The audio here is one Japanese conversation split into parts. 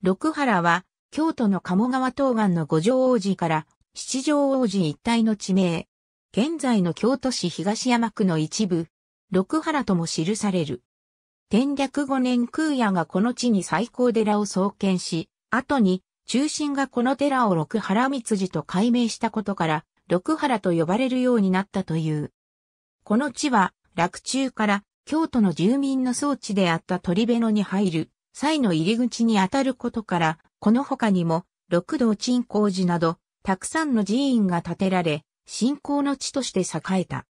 六原は、京都の鴨川東岸の五条王子から七条王子一帯の地名。現在の京都市東山区の一部、六原とも記される。天略五年空也がこの地に最高寺を創建し、後に中心がこの寺を六原三寺と改名したことから、六原と呼ばれるようになったという。この地は、洛中から京都の住民の装置であった鳥辺野に入る祭の入り口にあたることから、この他にも、六道鎮光寺など、たくさんの寺院が建てられ、信仰の地として栄えた。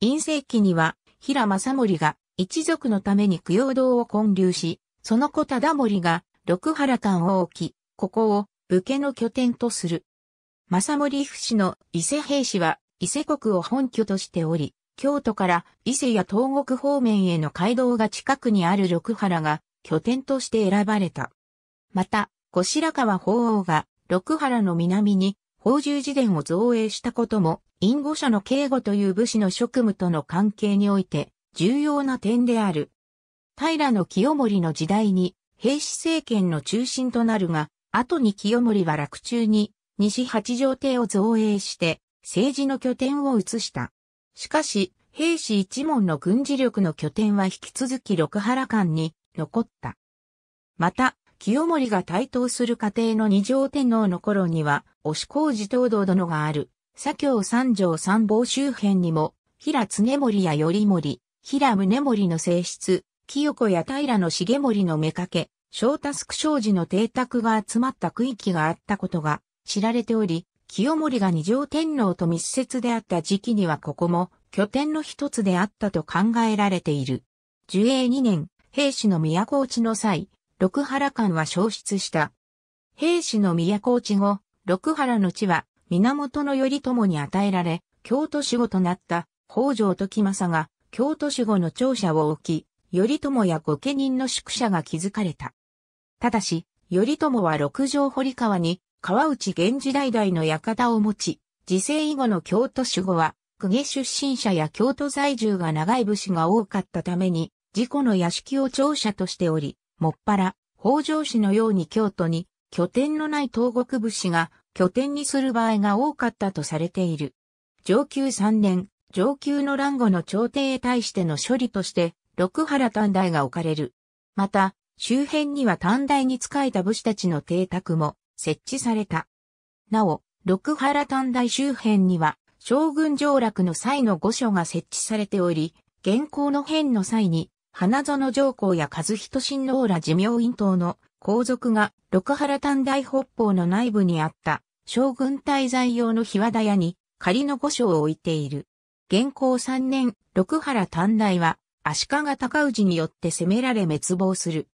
陰世紀には、平正盛が一族のために供養堂を建立し、その子忠盛が六原館を置き、ここを武家の拠点とする。正盛府氏の伊勢兵士は伊勢国を本拠としており、京都から伊勢や東国方面への街道が近くにある六原が拠点として選ばれた。また、後白河法皇が六原の南に宝珠寺殿を造営したことも、隠語者の警護という武士の職務との関係において重要な点である。平清盛の時代に平氏政権の中心となるが、後に清盛は落中に西八条邸を造営して政治の拠点を移した。しかし、平氏一門の軍事力の拠点は引き続き六原間に残った。また、清盛が台頭する家庭の二条天皇の頃には、押工事東道殿がある、左京三条三坊周辺にも、平常盛や頼盛、平宗盛の性質、清子や平の重盛の目掛け、小田ク庄司の邸宅が集まった区域があったことが知られており、清盛が二条天皇と密接であった時期にはここも拠点の一つであったと考えられている。樹永2年、平氏の都落ちの際、六原間は消失した。平氏の都落ち後、六原の地は源頼朝に与えられ、京都守護となった北条時政が京都守護の庁舎を置き、頼朝や御家人の宿舎が築かれた。ただし、頼朝は六条堀川に川内源氏代々の館を持ち、時世以後の京都守護は、公家出身者や京都在住が長い武士が多かったために、自己の屋敷を庁舎としており、もっぱら、北条氏のように京都に拠点のない東国武士が拠点にする場合が多かったとされている。上級三年、上級の乱後の朝廷へ対しての処理として、六原短大が置かれる。また、周辺には短大に仕えた武士たちの邸宅も設置された。なお、六原短大周辺には、将軍上落の際の御所が設置されており、現行の変の際に花園上皇や和人親王ら寿命院等の皇族が六原短大北方の内部にあった将軍滞在用の日和田屋に仮の御所を置いている。現行三年、六原短大は足利高氏によって攻められ滅亡する。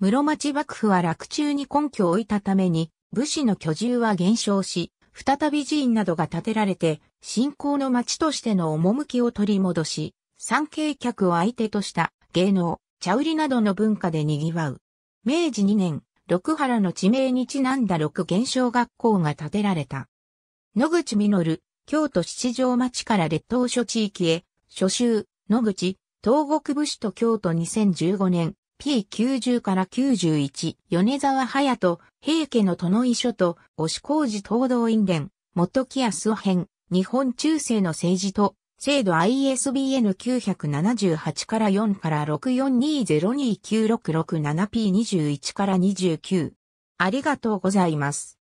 室町幕府は落中に根拠を置いたために武士の居住は減少し、再び寺院などが建てられて、信仰の町としての趣を取り戻し、参景客を相手とした芸能、茶売りなどの文化で賑わう。明治2年、六原の地名にちなんだ六現象学校が建てられた。野口実、京都七条町から列島諸地域へ、初秋、野口、東国武士と京都2015年、P90 から91、米沢隼人、平家の殿衣書と、押小路東道院伝、元木安編、日本中世の政治と制度 ISBN 978から4から 6420296667P21 から29。ありがとうございます。